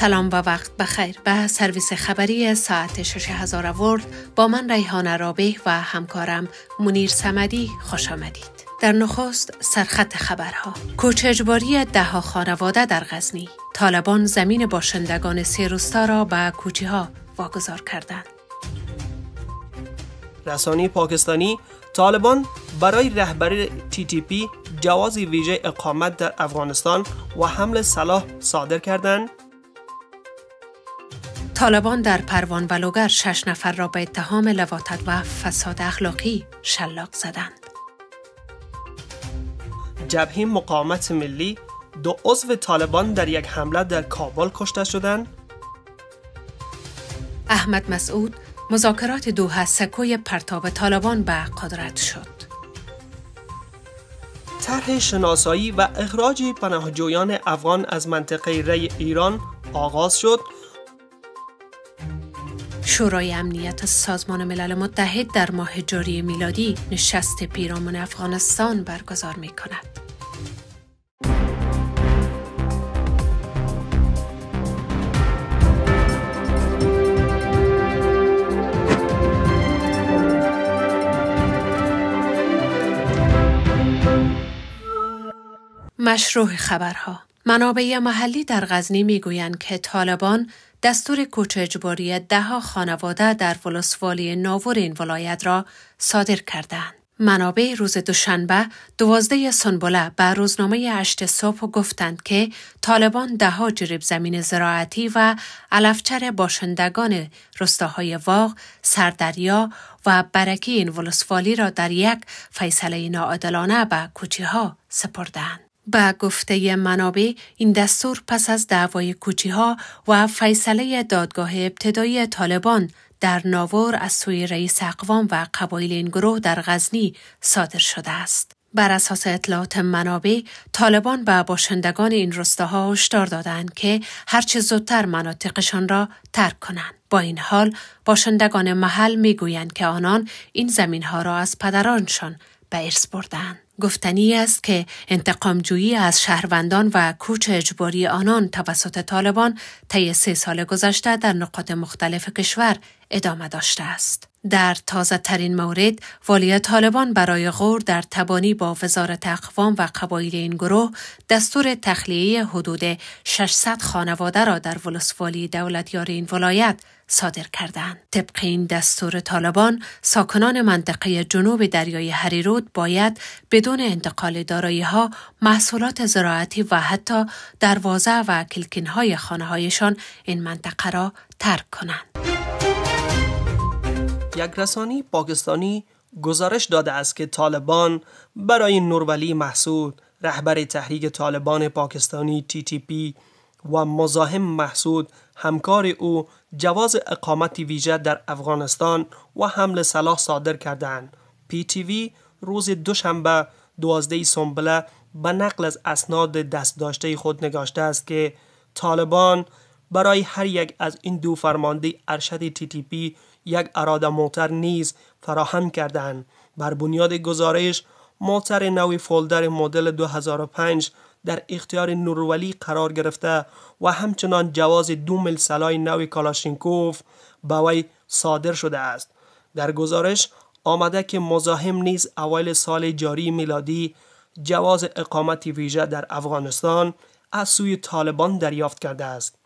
سلام و وقت بخیر به سرویس خبری ساعت 6 هزار ورد با من ریحانه رابه و همکارم منیر سمدی خوش آمدید. در نخست سرخط خبرها کوچ اجباری ده خانواده در غزنی طالبان زمین باشندگان سه روستا را به کوچی ها واگذار کردند رسانی پاکستانی طالبان برای رهبری تی تی پی جواز ویژه اقامت در افغانستان و حمل سلاح صادر کردند طالبان در پروان و لوگر شش نفر را به اتهام لواطت و فساد اخلاقی شلاق زدند. جبهه مقاومت ملی دو عضو طالبان در یک حمله در کابل کشته شدند. احمد مسعود مذاکرات دو سکوی پرتاب طالبان به قدرت شد. طرح شناسایی و اخراج پناهجویان افغان از منطقه ری ایران آغاز شد شورای امنیت سازمان ملل متحد در ماه جاری میلادی نشست پیرامون افغانستان برگزار می کند. مشروع خبرها منابع محلی در غزنی میگویند که طالبان دستور کوچ اجباری دهها خانواده در ولسوالی ناور این ولایت را صادر کردند. منابع روز دوشنبه دوازده سنبله به روزنامه هشت صبح گفتند که طالبان ها جریب زمین زراعتی و علفچر باشندگان رستاهای واغ، سردریا و برکی این ولسوالی را در یک فیصله ناعادلانه به کوچه ها سپردند. به گفته منابع این دستور پس از دعوای کوچی ها و فیصله دادگاه ابتدایی طالبان در ناور از سوی رئیس اقوام و قبایل این گروه در غزنی صادر شده است. بر اساس اطلاعات منابع طالبان به باشندگان این رستاها هشدار دادند که هرچه زودتر مناطقشان را ترک کنند با این حال باشندگان محل میگویند که آنان این زمینها را از پدرانشان به ارث گفتنی است که انتقام جویی از شهروندان و کوچ اجباری آنان توسط طالبان طی سه سال گذشته در نقاط مختلف کشور ادامه داشته است. در تازه ترین مورد، والی طالبان برای غور در تبانی با وزارت اقوام و قبایل این گروه دستور تخلیه حدود 600 خانواده را در ولسوالی دولتیار این ولایت صادر کردند. طبق این دستور طالبان ساکنان منطقه جنوب دریای هریرود باید بدون انتقال دارایی ها محصولات زراعتی و حتی دروازه و کلکین های خانه هایشان این منطقه را ترک کنند. یک رسانی پاکستانی گزارش داده است که طالبان برای نورولی محسود رهبر تحریک طالبان پاکستانی تی, تی پی و مزاحم محسود همکار او جواز اقامت ویژه در افغانستان و حمل سلاح صادر کردند. پی تی وی روز دوشنبه دوازده سنبله به نقل از اسناد دست داشته خود نگاشته است که طالبان برای هر یک از این دو فرمانده ارشد تی تی پی یک اراده موتر نیز فراهم کردند بر بنیاد گزارش موتر نوی فولدر مدل 2005 در اختیار نورولی قرار گرفته و همچنان جواز دو میل سلای نو کالاشینکوف به وی صادر شده است در گزارش آمده که مزاحم نیز اوایل سال جاری میلادی جواز اقامت ویژه در افغانستان از سوی طالبان دریافت کرده است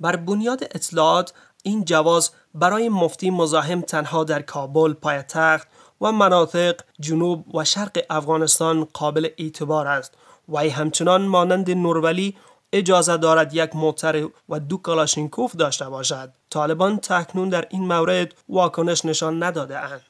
بر بنیاد اطلاعات این جواز برای مفتی مزاحم تنها در کابل پایتخت و مناطق جنوب و شرق افغانستان قابل اعتبار است وی همچنان مانند نورولی اجازه دارد یک موتر و دو کلاشینکوف داشته باشد طالبان تکنون در این مورد واکنش نشان نداده اند.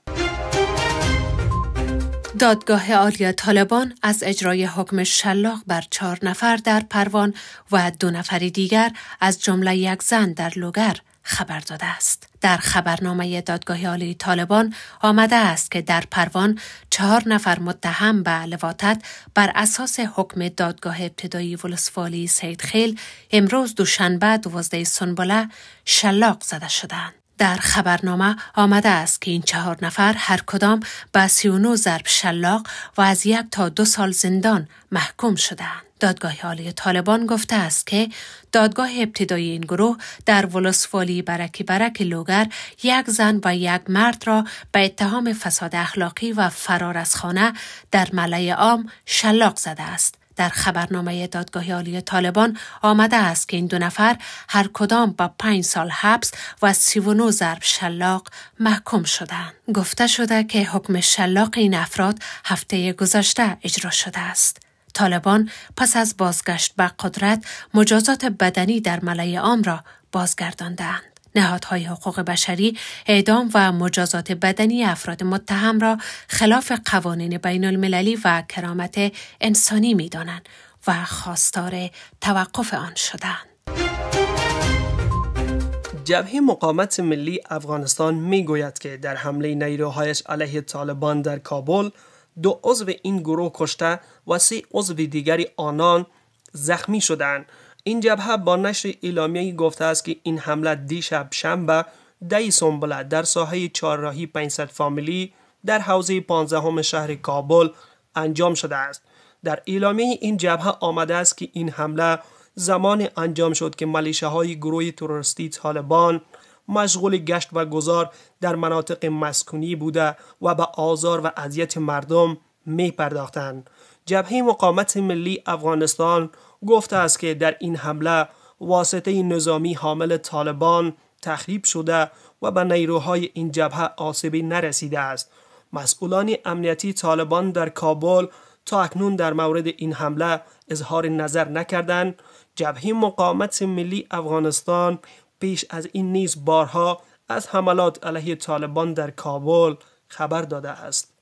دادگاه عالی طالبان از اجرای حکم شلاق بر چهار نفر در پروان و دو نفری دیگر از جمله یک زن در لوگر خبر داده است. در خبرنامه دادگاه عالی طالبان آمده است که در پروان چهار نفر متهم به لواطت بر اساس حکم دادگاه ابتدایی ولسوالی سید خیل امروز دوشنبه دوازده سنبله شلاق زده شدند. در خبرنامه آمده است که این چهار نفر هر کدام به 39 ضرب شلاق و از یک تا دو سال زندان محکوم شدند. دادگاه عالی طالبان گفته است که دادگاه ابتدایی این گروه در ولسوالی برکی برک لوگر یک زن و یک مرد را به اتهام فساد اخلاقی و فرار از خانه در ملای عام شلاق زده است. در خبرنامه دادگاه عالی طالبان آمده است که این دو نفر هر کدام با پنج سال حبس و 39 ضرب شلاق محکوم شدند. گفته شده که حکم شلاق این افراد هفته گذشته اجرا شده است. طالبان پس از بازگشت به قدرت مجازات بدنی در ملای عام را بازگرداندند. نهادهای حقوق بشری اعدام و مجازات بدنی افراد متهم را خلاف قوانین بین المللی و کرامت انسانی می دانند و خواستار توقف آن شدند. جبهه مقامت ملی افغانستان می گوید که در حمله نیروهایش علیه طالبان در کابل دو عضو این گروه کشته و سه عضو دیگری آنان زخمی شدند این جبهه با نشر اعلامیه گفته است که این حمله دیشب شنبه دی سنبله در ساحه چهارراهی 500 فامیلی در حوزه 15 شهر کابل انجام شده است در اعلامیه این جبهه آمده است که این حمله زمان انجام شد که ملیشه های گروه تروریستی طالبان مشغول گشت و گذار در مناطق مسکونی بوده و به آزار و اذیت مردم می پرداختند جبهه مقامت ملی افغانستان گفته است که در این حمله واسطه نظامی حامل طالبان تخریب شده و به نیروهای این جبهه آسیبی نرسیده است مسئولان امنیتی طالبان در کابل تا اکنون در مورد این حمله اظهار نظر نکردند جبهه مقاومت ملی افغانستان پیش از این نیز بارها از حملات علیه طالبان در کابل خبر داده است.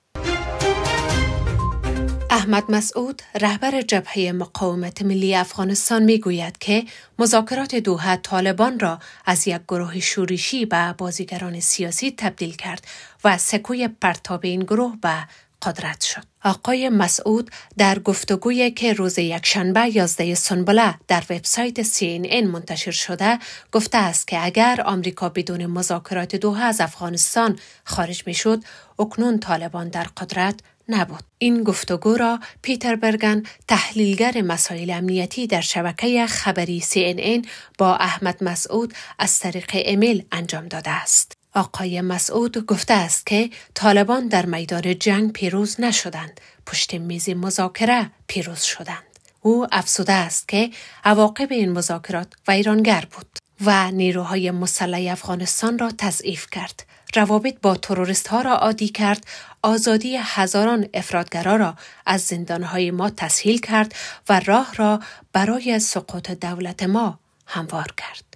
احمد مسعود رهبر جبهه مقاومت ملی افغانستان میگوید که مذاکرات دوحه طالبان را از یک گروه شورشی به بازیگران سیاسی تبدیل کرد و سکوی پرتاب این گروه به قدرت شد. آقای مسعود در گفتگوی که روز یکشنبه 11 سنبله در وبسایت CNN منتشر شده گفته است که اگر آمریکا بدون مذاکرات دوها از افغانستان خارج می شد اکنون طالبان در قدرت نبود. این گفتگو را پیتر برگن تحلیلگر مسائل امنیتی در شبکه خبری CNN با احمد مسعود از طریق ایمیل انجام داده است. آقای مسعود گفته است که طالبان در میدان جنگ پیروز نشدند پشت میز مذاکره پیروز شدند او افسوده است که عواقب این مذاکرات ویرانگر بود و نیروهای مسلح افغانستان را تضعیف کرد روابط با تروریست ها را عادی کرد آزادی هزاران افرادگرا را از زندانهای ما تسهیل کرد و راه را برای سقوط دولت ما هموار کرد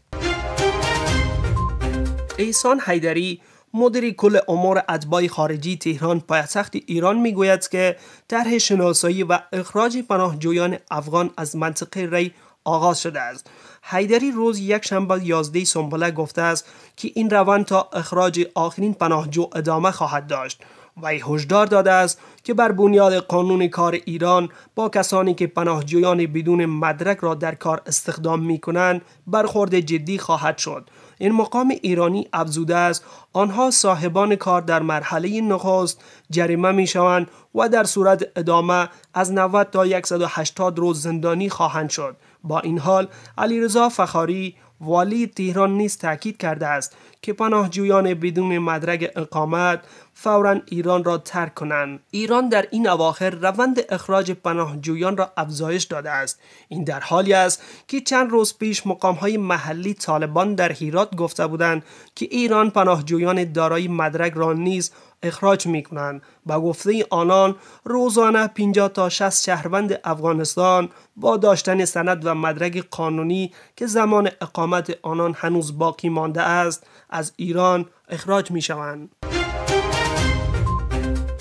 احسان حیدری مدیر کل امور ادبای خارجی تهران پایتخت ایران میگوید که طرح شناسایی و اخراج پناهجویان افغان از منطقه ری آغاز شده است حیدری روز یک شنبه 11 سنبله گفته است که این روند تا اخراج آخرین پناهجو ادامه خواهد داشت و هشدار داده است که بر بنیاد قانون کار ایران با کسانی که پناهجویان بدون مدرک را در کار استخدام می کنند برخورد جدی خواهد شد این مقام ایرانی افزوده است آنها صاحبان کار در مرحله نخست جریمه می شوند و در صورت ادامه از 90 تا 180 روز زندانی خواهند شد با این حال علیرضا فخاری والی تهران نیز تاکید کرده است که پناهجویان بدون مدرک اقامت فورا ایران را ترک کنند ایران در این اواخر روند اخراج پناهجویان را افزایش داده است این در حالی است که چند روز پیش مقامهای محلی طالبان در هیرات گفته بودند که ایران پناهجویان دارای مدرک را نیز اخراج می کنند با گفته آنان روزانه 50 تا 60 شهروند افغانستان با داشتن سند و مدرک قانونی که زمان اقامت آنان هنوز باقی مانده است از ایران اخراج می شوند.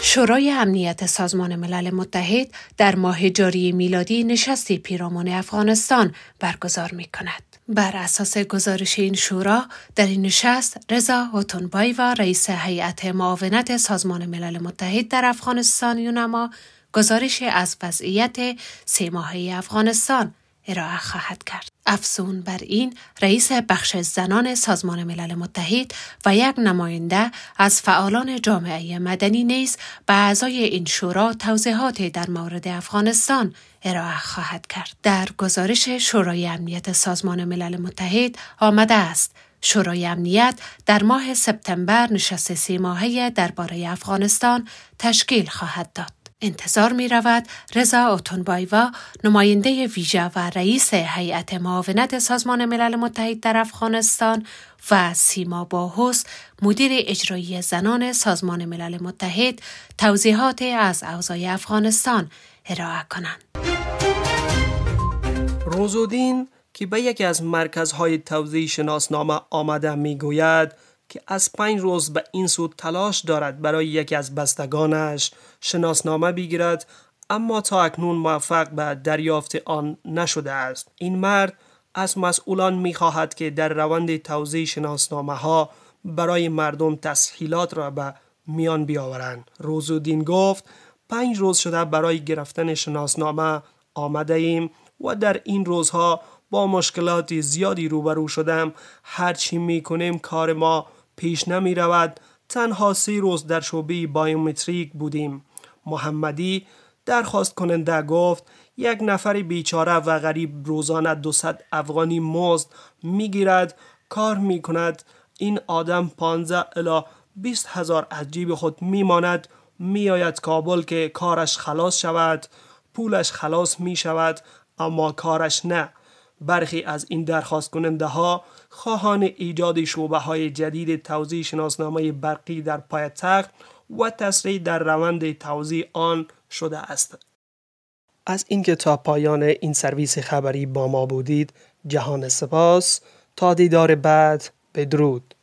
شورای امنیت سازمان ملل متحد در ماه جاری میلادی نشستی پیرامون افغانستان برگزار می کند. بر اساس گزارش این شورا در این نشست رضا و رئیس هیئت معاونت سازمان ملل متحد در افغانستان یونما گزارش از وضعیت سه ماهه افغانستان ارائه خواهد کرد. افزون بر این رئیس بخش زنان سازمان ملل متحد و یک نماینده از فعالان جامعه مدنی نیز به اعضای این شورا توضیحات در مورد افغانستان ارائه خواهد کرد. در گزارش شورای امنیت سازمان ملل متحد آمده است شورای امنیت در ماه سپتامبر نشست سی ماهه درباره افغانستان تشکیل خواهد داد. انتظار می رود رضا اوتونبایوا نماینده ویژه و رئیس هیئت معاونت سازمان ملل متحد در افغانستان و سیما باهوس مدیر اجرایی زنان سازمان ملل متحد توضیحات از اوضاع افغانستان ارائه کنند. روزودین که به یکی از مرکزهای توضیح شناسنامه آمده می گوید که از پنج روز به این سو تلاش دارد برای یکی از بستگانش شناسنامه بگیرد اما تا اکنون موفق به دریافت آن نشده است این مرد از مسئولان می خواهد که در روند توضیح شناسنامه ها برای مردم تسهیلات را به میان بیاورند روزودین گفت پنج روز شده برای گرفتن شناسنامه آمده ایم و در این روزها با مشکلات زیادی روبرو شدم هرچی می کنیم کار ما پیش نمی رود تنها سه روز در شعبه بایومتریک بودیم محمدی درخواست کننده گفت یک نفر بیچاره و غریب روزانه 200 افغانی مزد میگیرد کار می کند این آدم 15 الا 20 هزار از جیب خود میماند آید کابل که کارش خلاص شود پولش خلاص می شود اما کارش نه برخی از این درخواست کننده ها خواهان ایجاد شعبه های جدید توضیح شناسنامه برقی در پایتخت و تسریع در روند توضیح آن شده است. از اینکه تا پایان این سرویس خبری با ما بودید جهان سپاس تا دیدار بعد بدرود